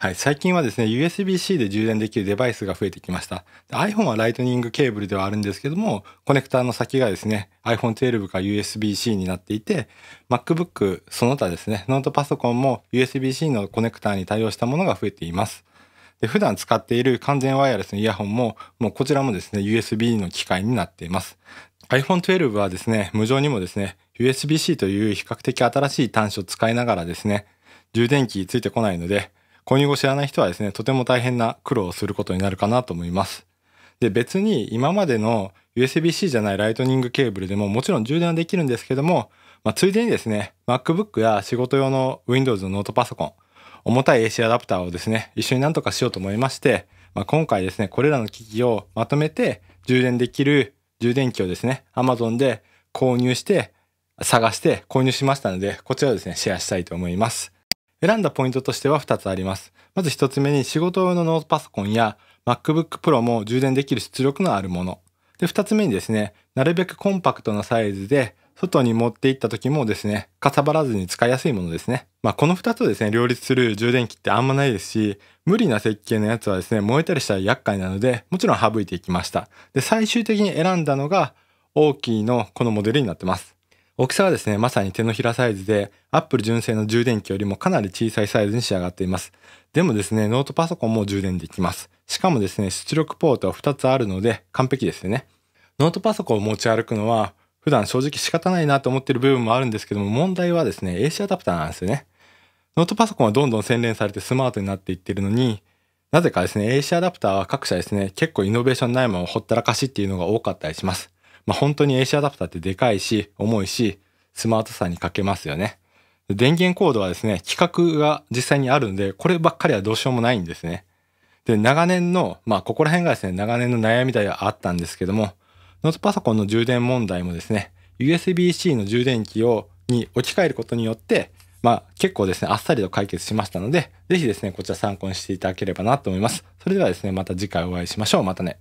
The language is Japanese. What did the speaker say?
はい、最近はですね USB-C で充電できるデバイスが増えてきました iPhone はライトニングケーブルではあるんですけどもコネクターの先がですね iPhone12 か USB-C になっていて MacBook その他ですねノートパソコンも USB-C のコネクターに対応したものが増えていますで普段使っている完全ワイヤレスのイヤホンももうこちらもですね USB の機械になっています iPhone12 はですね無常にもですね USB-C という比較的新しい端子を使いながらですね充電器ついてこないので購入後知らない人はですね、とても大変な苦労をすることになるかなと思います。で、別に今までの USB-C じゃないライトニングケーブルでももちろん充電はできるんですけども、まあ、ついでにですね、MacBook や仕事用の Windows のノートパソコン、重たい AC アダプターをですね、一緒になんとかしようと思いまして、まあ、今回ですね、これらの機器をまとめて充電できる充電器をですね、Amazon で購入して、探して購入しましたので、こちらをですね、シェアしたいと思います。選んだポイントとしては2つあります。まず1つ目に仕事用のノートパソコンや MacBook Pro も充電できる出力のあるもの。で、2つ目にですね、なるべくコンパクトなサイズで、外に持って行った時もですね、かさばらずに使いやすいものですね。まあ、この2つをですね、両立する充電器ってあんまないですし、無理な設計のやつはですね、燃えたりしたら厄介なので、もちろん省いていきました。で、最終的に選んだのが、大きいのこのモデルになってます。大きさはですね、まさに手のひらサイズで、Apple 純正の充電器よりもかなり小さいサイズに仕上がっています。でもですね、ノートパソコンも充電できます。しかもですね、出力ポートは2つあるので完璧ですよね。ノートパソコンを持ち歩くのは、普段正直仕方ないなと思ってる部分もあるんですけども、問題はですね、AC アダプターなんですよね。ノートパソコンはどんどん洗練されてスマートになっていってるのに、なぜかですね、AC アダプターは各社ですね、結構イノベーションないままをほったらかしっていうのが多かったりします。まあ、本当に AC アダプターってでかいし、重いし、スマートさに欠けますよね。電源コードはですね、規格が実際にあるんで、こればっかりはどうしようもないんですね。で、長年の、まあ、ここら辺がですね、長年の悩みではあったんですけども、ノートパソコンの充電問題もですね、USB-C の充電器を、に置き換えることによって、まあ、結構ですね、あっさりと解決しましたので、ぜひですね、こちら参考にしていただければなと思います。それではですね、また次回お会いしましょう。またね。